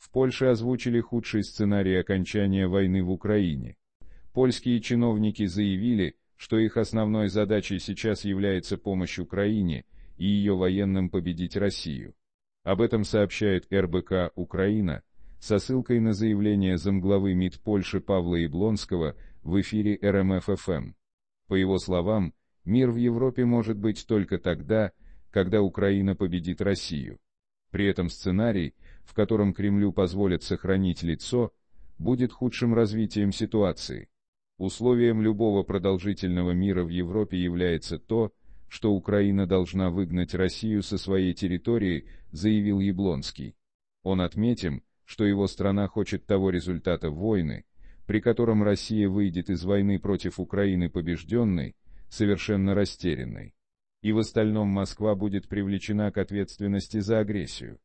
В Польше озвучили худший сценарий окончания войны в Украине. Польские чиновники заявили, что их основной задачей сейчас является помощь Украине и ее военным победить Россию. Об этом сообщает РБК «Украина» со ссылкой на заявление замглавы МИД Польши Павла Яблонского в эфире РМФФМ. По его словам, мир в Европе может быть только тогда, когда Украина победит Россию. При этом сценарий – в котором Кремлю позволят сохранить лицо, будет худшим развитием ситуации. Условием любого продолжительного мира в Европе является то, что Украина должна выгнать Россию со своей территории, заявил Яблонский. Он отметим, что его страна хочет того результата войны, при котором Россия выйдет из войны против Украины побежденной, совершенно растерянной. И в остальном Москва будет привлечена к ответственности за агрессию.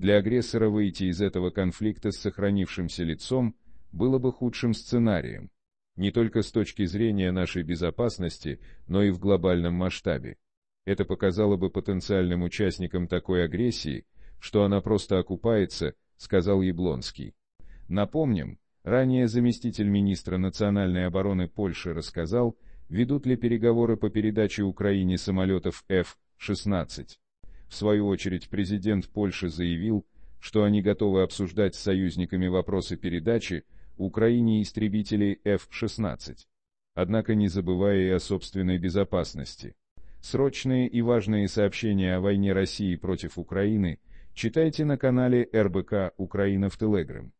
Для агрессора выйти из этого конфликта с сохранившимся лицом было бы худшим сценарием, не только с точки зрения нашей безопасности, но и в глобальном масштабе. Это показало бы потенциальным участникам такой агрессии, что она просто окупается, сказал Яблонский. Напомним, ранее заместитель министра национальной обороны Польши рассказал, ведут ли переговоры по передаче Украине самолетов F-16. В свою очередь президент Польши заявил, что они готовы обсуждать с союзниками вопросы передачи Украине истребителей F-16. Однако не забывая и о собственной безопасности. Срочные и важные сообщения о войне России против Украины читайте на канале РБК «Украина» в Телеграм.